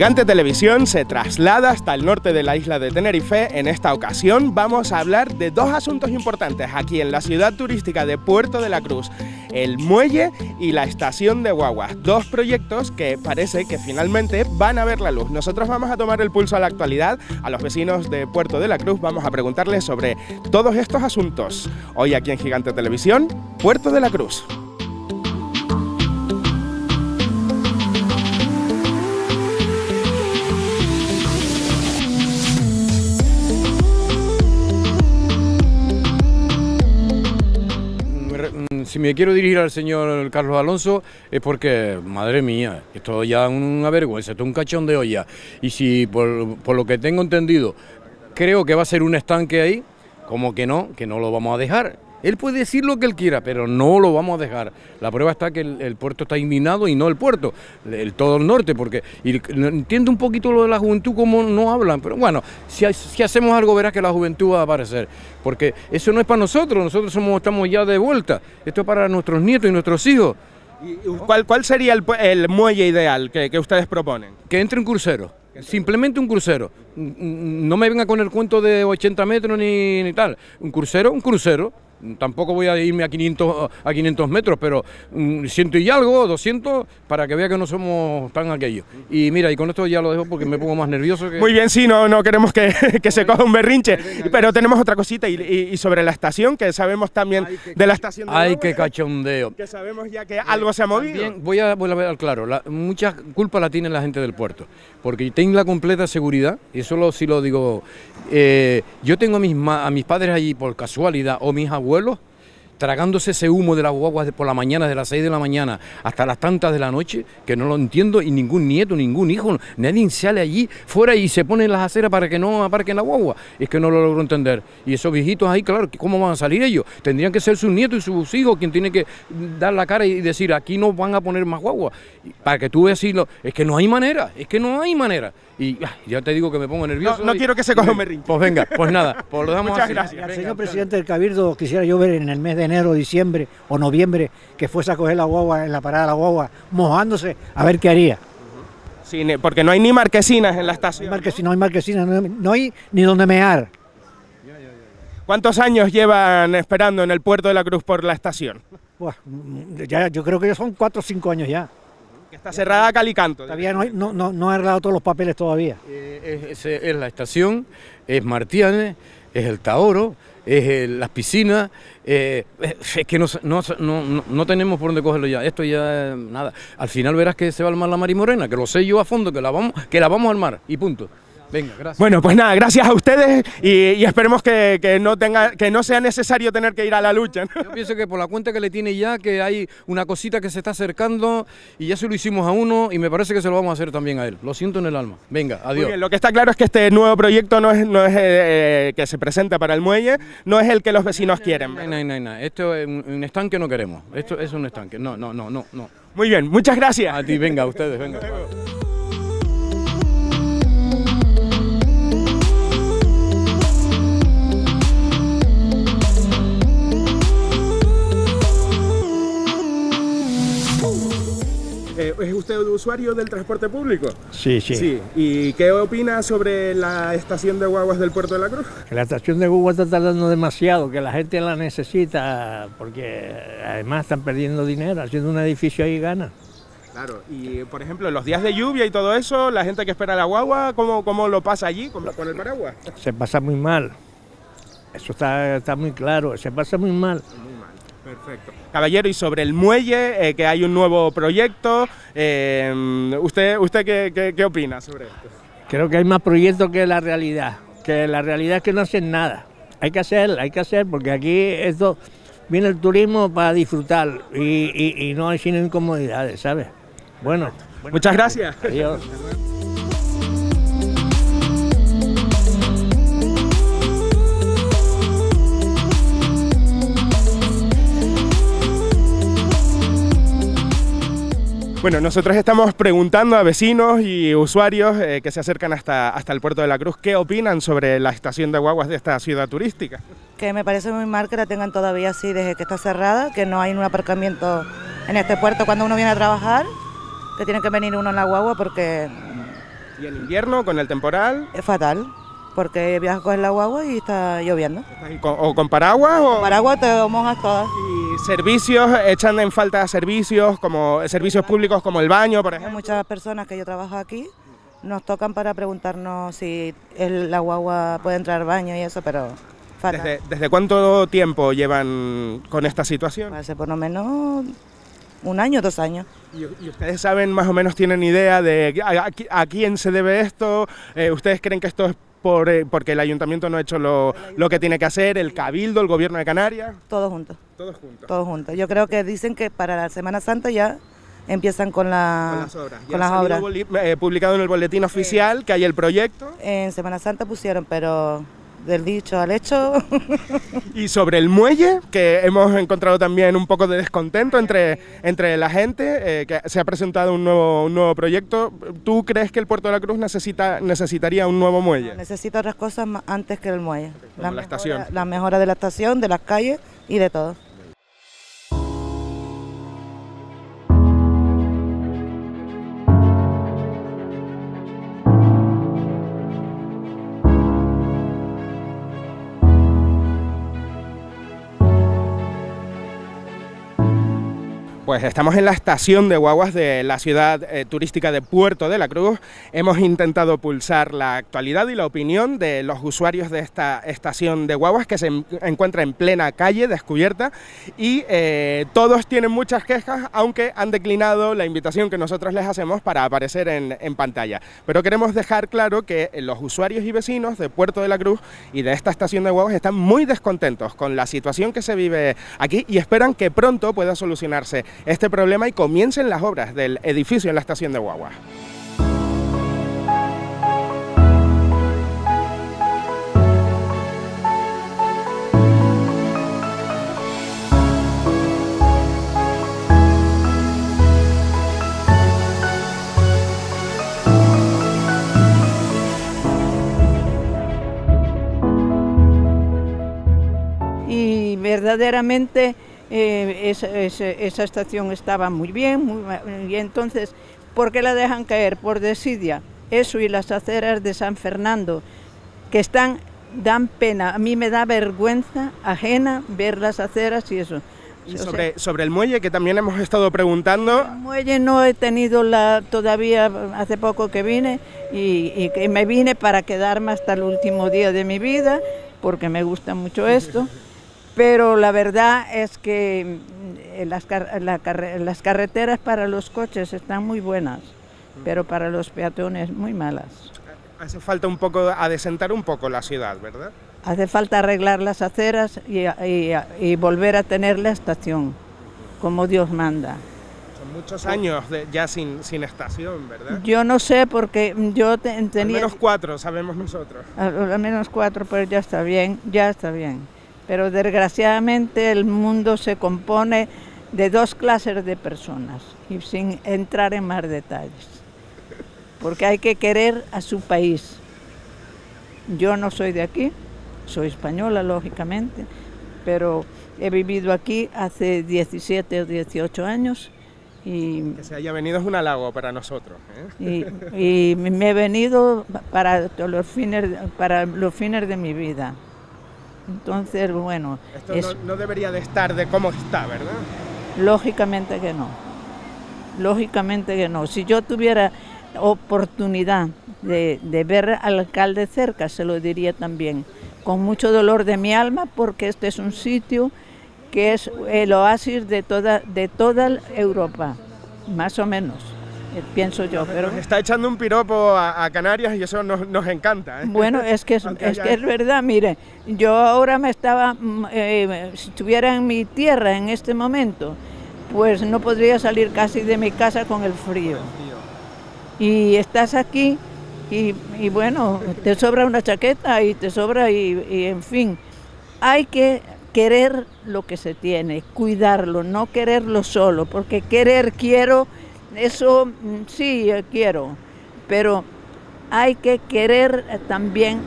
Gigante Televisión se traslada hasta el norte de la isla de Tenerife. En esta ocasión vamos a hablar de dos asuntos importantes aquí en la ciudad turística de Puerto de la Cruz, el muelle y la estación de guaguas, dos proyectos que parece que finalmente van a ver la luz. Nosotros vamos a tomar el pulso a la actualidad, a los vecinos de Puerto de la Cruz vamos a preguntarles sobre todos estos asuntos. Hoy aquí en Gigante Televisión, Puerto de la Cruz. si me quiero dirigir al señor Carlos Alonso es porque, madre mía, esto ya es una vergüenza, esto es un cachón de olla. Y si, por, por lo que tengo entendido, creo que va a ser un estanque ahí, como que no, que no lo vamos a dejar. Él puede decir lo que él quiera, pero no lo vamos a dejar. La prueba está que el, puerto está inminado y no el puerto, el, todo el norte, porque entiendo un poquito lo de la juventud, ...como no hablan, pero bueno, si, hacemos algo verás que la juventud va a aparecer, porque eso no es para nosotros, nosotros estamos ya de vuelta, esto es para nuestros nietos y nuestros hijos. cuál, sería el, muelle ideal que, ustedes proponen? Que entre un crucero. Simplemente un crucero. No me venga con el cuento de 80 metros ni, ni tal. Un crucero, un crucero. Tampoco voy a irme a 500, a 500 metros, pero siento mm, y algo, 200, para que vea que no somos tan aquellos. Y mira, y con esto ya lo dejo porque me pongo más nervioso. Muy bien, sí, no, no queremos que, se coja un berrinche. Pero tenemos otra cosita y, sobre la estación, que sabemos también de la estación. De ¡Ay, qué cachondeo! Que sabemos ya que algo se ha movido. Bien, voy a volver al claro. La, mucha culpa la tiene la gente del puerto, porque tengo la completa seguridad, y eso si lo digo, eh, yo tengo a mis, a mis padres allí por casualidad o mis abuelos tragándose ese humo de las guaguas por la mañana, de las 6 de la mañana hasta las tantas de la noche, que no lo entiendo, y ningún nieto, ningún hijo, nadie sale allí fuera y se pone en las aceras para que no aparquen la guagua. Es que no lo logro entender. Y esos viejitos ahí, claro, ¿cómo van a salir ellos? Tendrían que ser sus nietos y sus hijos quien tiene que dar la cara y decir, aquí no van a poner más guagua. Para que tú veas, es que no hay manera, es que no hay manera. Y ah, ya te digo que me pongo nervioso. No, quiero que se coja un merín Pues venga, pues nada, pues lo Muchas gracias. Al señor presidente del Cabildo, quisiera yo ver en el mes de enero, diciembre o noviembre que fuese a coger la guagua en la parada de la guagua, mojándose, a ver qué haría. porque no hay ni marquesinas en la estación. No hay marquesinas, no hay, marquesinas, no ni donde mear. ¿Cuántos años llevan esperando en el puerto de la Cruz por la estación? ya, yo creo que ya son cuatro o cinco años ya. Que está cerrada calicanto. Todavía no, no, no, ha arreglado todos los papeles todavía. Eh, es, la estación, es Martianes, es el Taoro, es las piscinas. Eh, es que no, tenemos por dónde cogerlo ya. Esto ya nada. Al final verás que se va a armar la Marimorena, que lo sé yo a fondo, que la vamos, que la vamos a armar y punto. Venga, gracias. Bueno, pues nada, gracias a ustedes y, esperemos que, que, no tenga, que no sea necesario tener que ir a la lucha. Yo pienso que por la cuenta que le tiene ya, que hay una cosita que se está acercando y ya se lo hicimos a uno y me parece que se lo vamos a hacer también a él. Lo siento en el alma. Venga, adiós. lo que está claro es que este nuevo proyecto no es, no es eh, que se presenta para el muelle, no es el que los vecinos quieren. No, no, no, Esto es un estanque no queremos. Esto es un estanque. No, no, no, no, no. Muy bien, muchas gracias. A ti, venga, a ustedes, venga. Eh, ¿Es usted usuario del transporte público? Sí, sí, ¿Y qué opina sobre la estación de guaguas del Puerto de la Cruz? la estación de guaguas está tardando demasiado, que la gente la necesita, porque además están perdiendo dinero, haciendo un edificio ahí gana. Claro, y por ejemplo, los días de lluvia y todo eso, la gente que espera la guagua, ¿cómo, cómo lo pasa allí con, el paraguas? Se pasa muy mal. Eso está, está muy claro, se pasa muy mal. Muy mal, perfecto. Caballero, y sobre el muelle, eh, que hay un nuevo proyecto. Eh, ¿Usted, usted qué, opina sobre esto? Creo que hay más proyectos que la realidad, que la realidad es que no hacen nada. Hay que hacer, hay que hacer, porque aquí esto viene el turismo para disfrutar y, no hay sin incomodidades, ¿sabes? Bueno. Muchas gracias. Bueno, nosotros estamos preguntando a vecinos y usuarios eh, que se acercan hasta, hasta el puerto de la Cruz qué opinan sobre la estación de guaguas de esta ciudad turística. Que me parece muy mal que la tengan todavía así desde que está cerrada, que no hay un aparcamiento en este puerto cuando uno viene a trabajar, que tiene que venir uno en la guagua porque... ¿Y en invierno con el temporal? Es fatal porque viajo con la guagua y está lloviendo. ¿O con paraguas? O... paraguas te mojas todas. ¿Y servicios? echando en falta servicios como servicios públicos como el baño, por ejemplo? muchas personas que yo trabajo aquí nos tocan para preguntarnos si el, la guagua puede entrar al baño y eso, pero... ¿Desde, cuánto tiempo llevan con esta situación? Hace por lo menos un año, dos años. ¿Y, ustedes saben, más o menos tienen idea de a, quién se debe esto? Eh, ¿Ustedes creen que esto es por, eh, porque el ayuntamiento no ha hecho lo, que tiene que hacer, el cabildo, el gobierno de Canarias. Todos juntos. Todos juntos. Todos juntos. Yo creo que dicen que para la Semana Santa ya empiezan con, las obras. Con eh, publicado en el boletín oficial que hay el proyecto. En Semana Santa pusieron, pero del dicho al hecho. y sobre el muelle, que hemos encontrado también un poco de descontento entre, entre la gente, eh, que se ha presentado un nuevo, un nuevo proyecto. ¿Tú crees que el Puerto de la Cruz necesita, necesitaría un nuevo muelle? necesita otras cosas antes que el muelle. la, La mejora de la estación, de las calles y de todo. pues estamos en la estación de guaguas de la ciudad eh, turística de Puerto de la Cruz. Hemos intentado pulsar la actualidad y la opinión de los usuarios de esta estación de guaguas que se encuentra en plena calle descubierta y eh, todos tienen muchas quejas, aunque han declinado la invitación que nosotros les hacemos para aparecer en pantalla. Pero queremos dejar claro que eh, los usuarios y vecinos de Puerto de la Cruz y de esta estación de guaguas están muy descontentos con la situación que se vive aquí y esperan que pronto pueda solucionarse este problema y comiencen las obras del edificio en la estación de Guagua. Y verdaderamente eh, esa, estación estaba muy bien, muy, y entonces, ¿por qué la dejan caer? Por desidia. Eso y las aceras de San Fernando, que están, dan pena. A mí me da vergüenza ajena ver las aceras y eso. sobre, el muelle, que también hemos estado preguntando. El muelle no he tenido la todavía, hace poco que vine, y, y me vine para quedarme hasta el último día de mi vida, porque me gusta mucho esto pero la verdad es que eh, las, carreteras para los coches están muy buenas, mm. pero para los peatones muy malas. Hace falta un poco, desentar un poco la ciudad, ¿verdad? Hace falta arreglar las aceras y, volver a tener la estación, como Dios manda. Son muchos años ya sin, estación, ¿verdad? Yo no sé, porque yo tenía... Al menos cuatro, sabemos nosotros. Al, menos cuatro, pero ya está bien, ya está bien. Pero desgraciadamente el mundo se compone de dos clases de personas, y sin entrar en más detalles. Porque hay que querer a su país. Yo no soy de aquí, soy española, lógicamente, pero he vivido aquí hace 17 o 18 años. Y, que se haya venido es un halago para nosotros. ¿eh? Y, me he venido para los fines, para los fines de mi vida. Entonces, bueno... Esto no, debería de estar de cómo está, ¿verdad? Lógicamente que no. Lógicamente que no. Si yo tuviera oportunidad de, de, ver al alcalde cerca, se lo diría también, con mucho dolor de mi alma, porque este es un sitio que es el oasis de toda, de toda Europa, más o menos. Eh, pienso yo. Pero... está echando un piropo a, Canarias y eso nos, encanta. ¿eh? Bueno, es que es, verdad, mire, yo ahora me estaba, mm, eh, si estuviera en mi tierra en este momento, pues no podría salir casi de mi casa con el frío. Y estás aquí y, bueno, te sobra una chaqueta y te sobra y en fin, hay que querer lo que se tiene, cuidarlo, no quererlo solo, porque querer quiero eso mm, sí quiero, pero hay que querer eh, también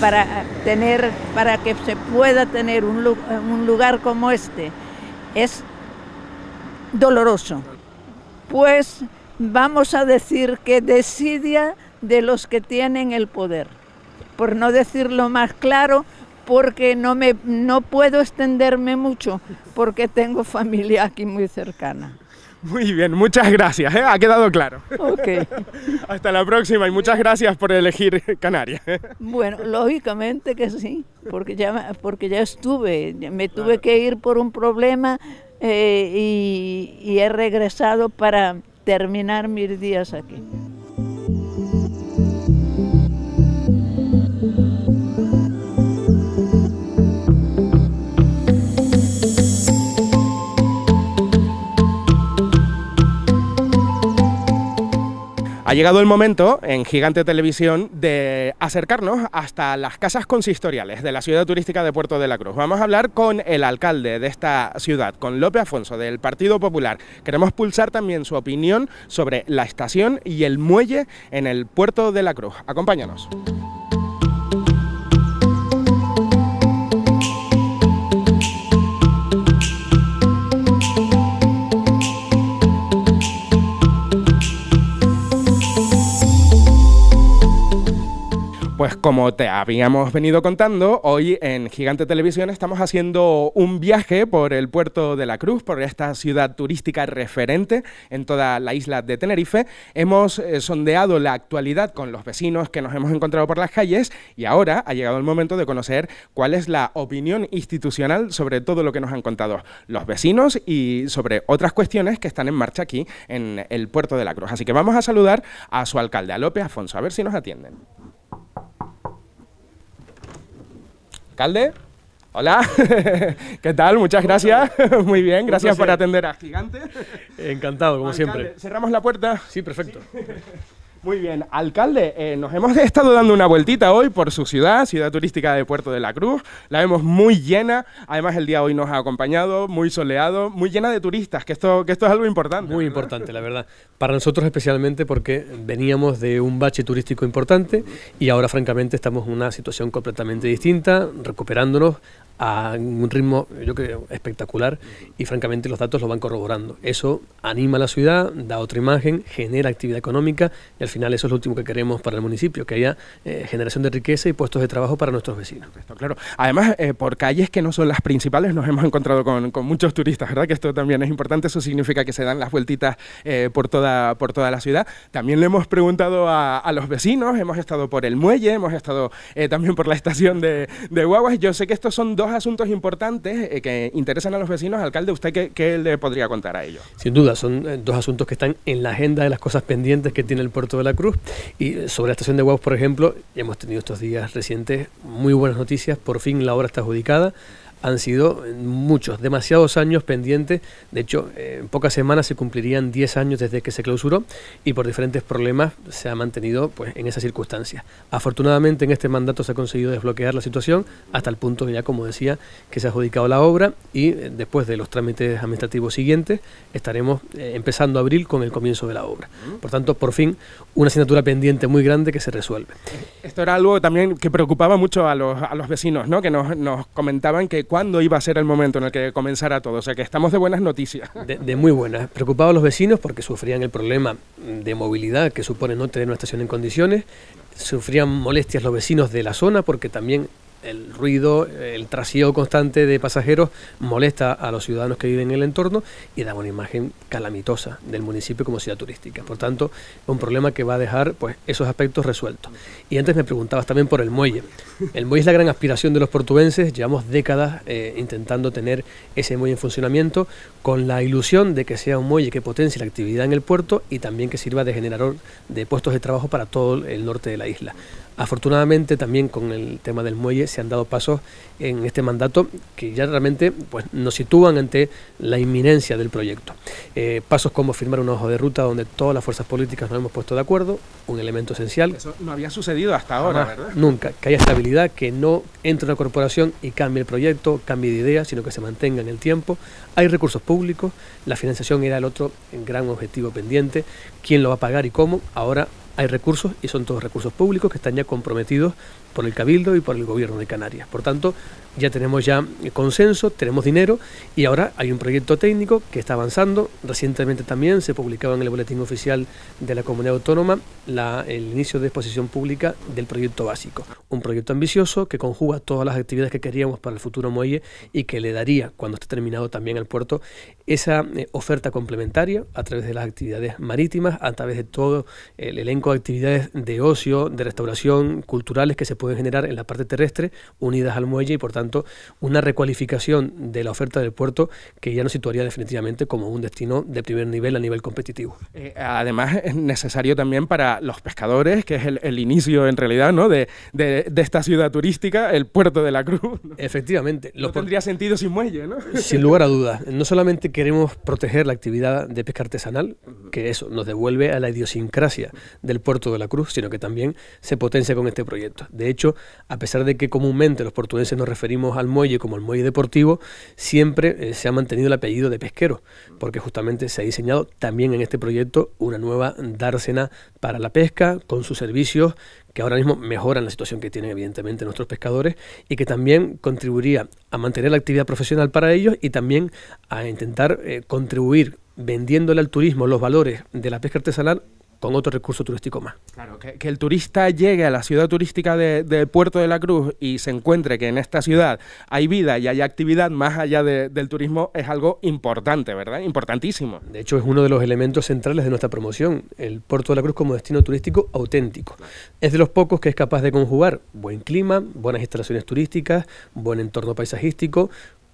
para eh, tener, para que se pueda tener eh, un, lugar como este. Es doloroso. Pues vamos a decir que desidia de los que tienen el poder. Por no decirlo más claro, porque no, me, no puedo extenderme mucho, porque tengo familia aquí muy cercana. Muy bien, muchas gracias, ¿eh? ha quedado claro. Ok. Hasta la próxima y muchas gracias por elegir Canarias. ¿eh? Bueno, lógicamente que sí, porque ya, porque ya estuve, me tuve que ir por un problema eh, y he regresado para terminar mis días aquí. Ha llegado el momento en Gigante Televisión de acercarnos hasta las casas consistoriales de la ciudad turística de Puerto de la Cruz. Vamos a hablar con el alcalde de esta ciudad, con López Afonso del Partido Popular. Queremos pulsar también su opinión sobre la estación y el muelle en el Puerto de la Cruz. Acompáñanos. como te habíamos venido contando, hoy en Gigante Televisión estamos haciendo un viaje por el puerto de la Cruz, por esta ciudad turística referente en toda la isla de Tenerife. Hemos eh, sondeado la actualidad con los vecinos que nos hemos encontrado por las calles y ahora ha llegado el momento de conocer cuál es la opinión institucional sobre todo lo que nos han contado los vecinos y sobre otras cuestiones que están en marcha aquí en el puerto de la Cruz. Así que vamos a saludar a su alcalde, a López Afonso, a ver si nos atienden. alcalde. Hola, ¿qué tal? Muchas gracias. Muy bien, gracias por atender a Gigante. Encantado, como siempre. ¿Cerramos la puerta? Sí, perfecto. Muy bien, alcalde, eh, nos hemos estado dando una vueltita hoy por su ciudad, ciudad turística de Puerto de la Cruz. La vemos muy llena, además el día de hoy nos ha acompañado, muy soleado, muy llena de turistas, que esto, que esto es algo importante. Muy importante, la verdad. Para nosotros especialmente porque veníamos de un bache turístico importante y ahora francamente estamos en una situación completamente distinta, recuperándonos, a un ritmo, yo creo, espectacular y francamente los datos lo van corroborando. Eso anima a la ciudad, da otra imagen, genera actividad económica y al final eso es lo último que queremos para el municipio, que haya eh, generación de riqueza y puestos de trabajo para nuestros vecinos. claro. Además, eh, por calles que no son las principales nos hemos encontrado con, muchos turistas, ¿verdad? Que esto también es importante, eso significa que se dan las vueltitas eh, por, toda, por toda la ciudad. También le hemos preguntado a, los vecinos, hemos estado por el muelle, hemos estado también por la estación de, de Guaguas. Yo sé que estos son dos asuntos importantes eh, que interesan a los vecinos. Alcalde, ¿usted qué, qué, le podría contar a ellos? Sin duda, son eh, dos asuntos que están en la agenda de las cosas pendientes que tiene el puerto de la Cruz. Y eh, sobre la estación de huevos, por ejemplo, hemos tenido estos días recientes muy buenas noticias. Por fin la obra está adjudicada han sido muchos, demasiados años pendientes. De hecho, en pocas semanas se cumplirían 10 años desde que se clausuró y por diferentes problemas se ha mantenido pues, en esa circunstancia... Afortunadamente, en este mandato se ha conseguido desbloquear la situación hasta el punto que ya, como decía, que se ha adjudicado la obra y eh, después de los trámites administrativos siguientes estaremos eh, empezando abril con el comienzo de la obra. Por tanto, por fin, una asignatura pendiente muy grande que se resuelve. Esto era algo también que preocupaba mucho a los, a los vecinos, ¿no? que nos, nos comentaban que cuándo iba a ser el momento en el que comenzara todo. O sea que estamos de buenas noticias. De, muy buenas. Preocupados los vecinos porque sufrían el problema de movilidad que supone no tener una estación en condiciones. Sufrían molestias los vecinos de la zona porque también el ruido, el trasiego constante de pasajeros molesta a los ciudadanos que viven en el entorno y da una imagen calamitosa del municipio como ciudad turística. Por tanto, es un problema que va a dejar pues, esos aspectos resueltos. Y antes me preguntabas también por el muelle. El muelle es la gran aspiración de los portugueses. Llevamos décadas eh, intentando tener ese muelle en funcionamiento con la ilusión de que sea un muelle que potencie la actividad en el puerto y también que sirva de generador de puestos de trabajo para todo el norte de la isla. Afortunadamente también con el tema del muelle se han dado pasos en este mandato que ya realmente pues, nos sitúan ante la inminencia del proyecto. Eh, pasos como firmar un hoja de ruta donde todas las fuerzas políticas nos hemos puesto de acuerdo, un elemento esencial. Eso no había sucedido hasta ahora, ¿verdad? Nunca, que haya estabilidad, que no entre una corporación y cambie el proyecto, cambie de idea, sino que se mantenga en el tiempo. Hay recursos públicos, la financiación era el otro gran objetivo pendiente, quién lo va a pagar y cómo, ahora hay recursos y son todos recursos públicos que están ya comprometidos por el Cabildo y por el Gobierno de Canarias. Por tanto, ya tenemos ya consenso, tenemos dinero y ahora hay un proyecto técnico que está avanzando. Recientemente también se publicaba en el Boletín Oficial de la Comunidad Autónoma el inicio de exposición pública del proyecto básico. Un proyecto ambicioso que conjuga todas las actividades que queríamos para el futuro muelle y que le daría, cuando esté terminado también el puerto, esa eh, oferta complementaria a través de las actividades marítimas, a través de todo el elenco actividades de ocio, de restauración, culturales que se pueden generar en la parte terrestre unidas al muelle y por tanto una recualificación de la oferta del puerto que ya nos situaría definitivamente como un destino de primer nivel a nivel competitivo. Eh, además es necesario también para los pescadores, que es el, inicio en realidad ¿no? De, esta ciudad turística, el puerto de la Cruz. Efectivamente. no tendría sentido sin muelle, ¿no? Sin lugar a dudas. No solamente queremos proteger la actividad de pesca artesanal, que eso nos devuelve a la idiosincrasia del puerto de la Cruz, sino que también se potencia con este proyecto. De hecho, a pesar de que comúnmente los portugueses nos referimos al muelle como el muelle deportivo, siempre eh, se ha mantenido el apellido de pesquero, porque justamente se ha diseñado también en este proyecto una nueva dársena para la pesca, con sus servicios que ahora mismo mejoran la situación que tienen evidentemente nuestros pescadores y que también contribuiría a mantener la actividad profesional para ellos y también a intentar eh, contribuir vendiéndole al turismo los valores de la pesca artesanal con otro recurso turístico más. Claro, que, el turista llegue a la ciudad turística de, Puerto de la Cruz y se encuentre que en esta ciudad hay vida y hay actividad más allá del turismo es algo importante, ¿verdad? Importantísimo. De hecho, es uno de los elementos centrales de nuestra promoción, el Puerto de la Cruz como destino turístico auténtico. Es de los pocos que es capaz de conjugar buen clima, buenas instalaciones turísticas, buen entorno paisajístico,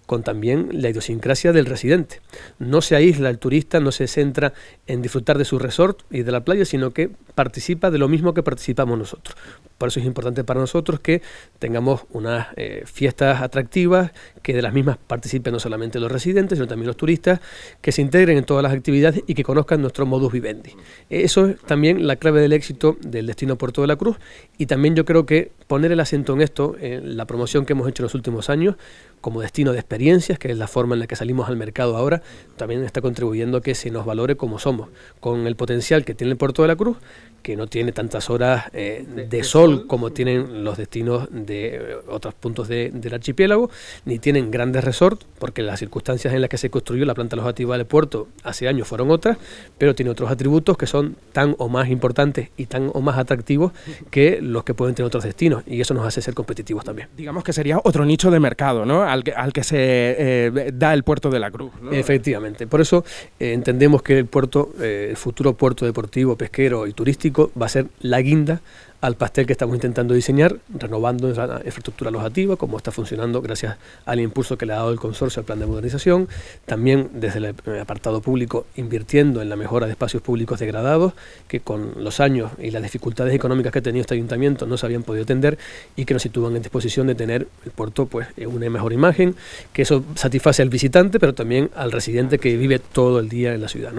con también la idiosincrasia del residente. No se aísla el turista, no se centra en disfrutar de su resort y de la playa, sino que participa de lo mismo que participamos nosotros. Por eso es importante para nosotros que tengamos unas eh, fiestas atractivas, que de las mismas participen no solamente los residentes, sino también los turistas, que se integren en todas las actividades y que conozcan nuestro modus vivendi. Eso es también la clave del éxito del destino Puerto de la Cruz y también yo creo que poner el acento en esto, en la promoción que hemos hecho en los últimos años, como destino de experiencias, que es la forma en la que salimos al mercado ahora, también está contribuyendo a que se nos valore como somos, con el potencial que tiene el Puerto de la Cruz, que no tiene tantas horas eh, de sol como tienen los destinos de eh, otros puntos del archipiélago, ni tienen grandes resorts, porque las circunstancias en las que se construyó la planta losativa del puerto hace años fueron otras, pero tiene otros atributos que son tan o más importantes y tan o más atractivos que los que pueden tener otros destinos, y eso nos hace ser competitivos también. Digamos que sería otro nicho de mercado, ¿no? Al que, al que se eh, da el puerto de la Cruz. Efectivamente, por eso eh, entendemos que el puerto, el futuro puerto deportivo, pesquero y turístico va a ser la guinda al pastel que estamos intentando diseñar, renovando esa infraestructura alojativa, como está funcionando gracias al impulso que le ha dado el consorcio al plan de modernización, también desde el eh, apartado público invirtiendo en la mejora de espacios públicos degradados, que con los años y las dificultades económicas que ha tenido este ayuntamiento no se habían podido atender y que nos sitúan en disposición de tener el puerto pues una mejor imagen, que eso satisface al visitante, pero también al residente que vive todo el día en la ciudad.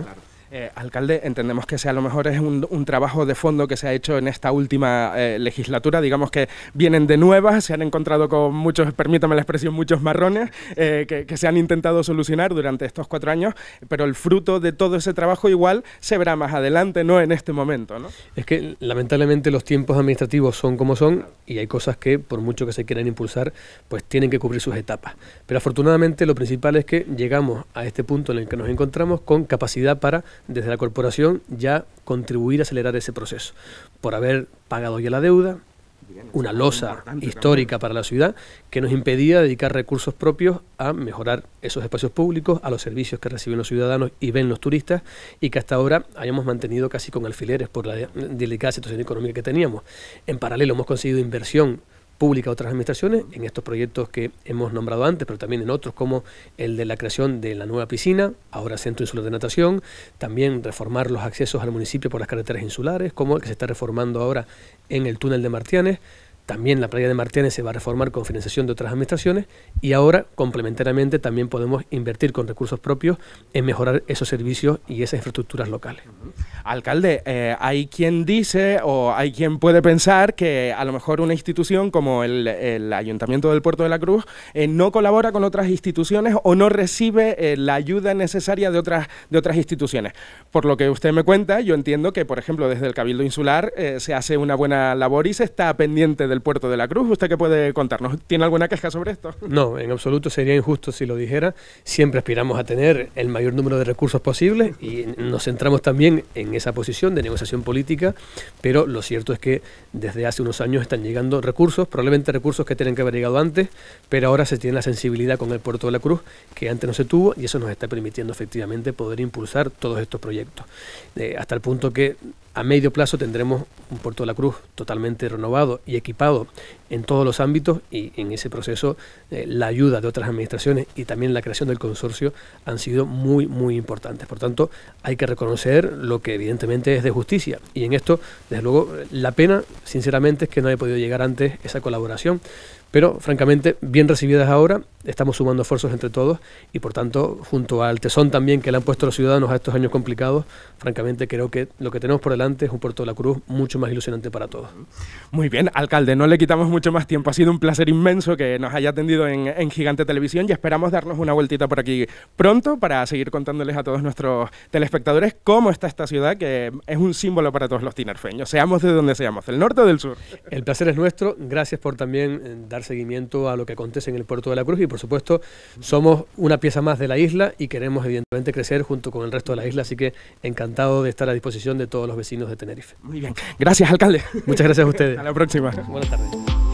Eh, alcalde, entendemos que sea a lo mejor es un, trabajo de fondo que se ha hecho en esta última eh, legislatura, digamos que vienen de nuevas, se han encontrado con muchos, permítame la expresión, muchos marrones eh, que, se han intentado solucionar durante estos cuatro años, pero el fruto de todo ese trabajo igual se verá más adelante, no en este momento. Es que lamentablemente los tiempos administrativos son como son y hay cosas que por mucho que se quieran impulsar, pues tienen que cubrir sus etapas. Pero afortunadamente lo principal es que llegamos a este punto en el que nos encontramos con capacidad para desde la corporación ya contribuir a acelerar ese proceso. Por haber pagado ya la deuda, una losa histórica para la ciudad que nos impedía dedicar recursos propios a mejorar esos espacios públicos, a los servicios que reciben los ciudadanos y ven los turistas y que hasta ahora hayamos mantenido casi con alfileres por la delicada situación económica que teníamos. En paralelo hemos conseguido inversión pública a otras administraciones en estos proyectos que hemos nombrado antes, pero también en otros como el de la creación de la nueva piscina, ahora Centro Insular de Natación, también reformar los accesos al municipio por las carreteras insulares, como el que se está reformando ahora en el túnel de Martianes. También la playa de Martínez se va a reformar con financiación de otras administraciones y ahora complementariamente también podemos invertir con recursos propios en mejorar esos servicios y esas infraestructuras locales. Alcalde, eh, hay quien dice o hay quien puede pensar que a lo mejor una institución como el, Ayuntamiento del Puerto de la Cruz eh, no colabora con otras instituciones o no recibe eh, la ayuda necesaria de otras, de otras instituciones. Por lo que usted me cuenta, yo entiendo que, por ejemplo, desde el Cabildo Insular se hace una buena labor y se está pendiente de el puerto de la Cruz. ¿Usted que puede contarnos? ¿Tiene alguna queja sobre esto? No, en absoluto sería injusto si lo dijera. Siempre aspiramos a tener el mayor número de recursos posibles y nos centramos también en esa posición de negociación política, pero lo cierto es que desde hace unos años están llegando recursos, probablemente recursos que tienen que haber llegado antes, pero ahora se tiene la sensibilidad con el puerto de la Cruz que antes no se tuvo y eso nos está permitiendo efectivamente poder impulsar todos estos proyectos. Eh, hasta el punto que a medio plazo tendremos un Puerto de la Cruz totalmente renovado y equipado en todos los ámbitos y en ese proceso eh, la ayuda de otras administraciones y también la creación del consorcio han sido muy, muy importantes. Por tanto, hay que reconocer lo que evidentemente es de justicia y en esto, desde luego, la pena, sinceramente, es que no haya podido llegar antes esa colaboración pero francamente bien recibidas ahora, estamos sumando esfuerzos entre todos y por tanto, junto al tesón también que le han puesto los ciudadanos a estos años complicados, francamente creo que lo que tenemos por delante es un Puerto de la Cruz mucho más ilusionante para todos. Muy bien, alcalde, no le quitamos mucho más tiempo, ha sido un placer inmenso que nos haya atendido en, Gigante Televisión y esperamos darnos una vueltita por aquí pronto para seguir contándoles a todos nuestros telespectadores cómo está esta ciudad que es un símbolo para todos los tinerfeños, seamos de donde seamos, del norte o del sur. El placer es nuestro, gracias por también eh, seguimiento a lo que acontece en el puerto de la Cruz y por supuesto somos una pieza más de la isla y queremos evidentemente crecer junto con el resto de la isla, así que encantado de estar a disposición de todos los vecinos de Tenerife. Muy bien, gracias alcalde. Muchas gracias a ustedes. a la próxima. Buenas tardes.